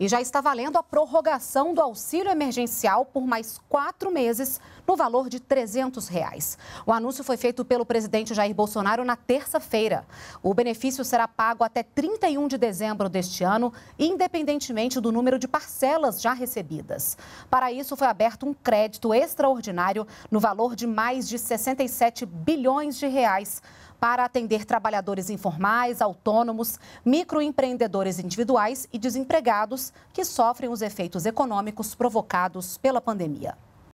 E já está valendo a prorrogação do auxílio emergencial por mais quatro meses, no valor de R$ 300. Reais. O anúncio foi feito pelo presidente Jair Bolsonaro na terça-feira. O benefício será pago até 31 de dezembro deste ano, independentemente do número de parcelas já recebidas. Para isso, foi aberto um crédito extraordinário no valor de mais de 67 bilhões de reais para atender trabalhadores informais, autônomos, microempreendedores individuais e desempregados que sofrem os efeitos econômicos provocados pela pandemia.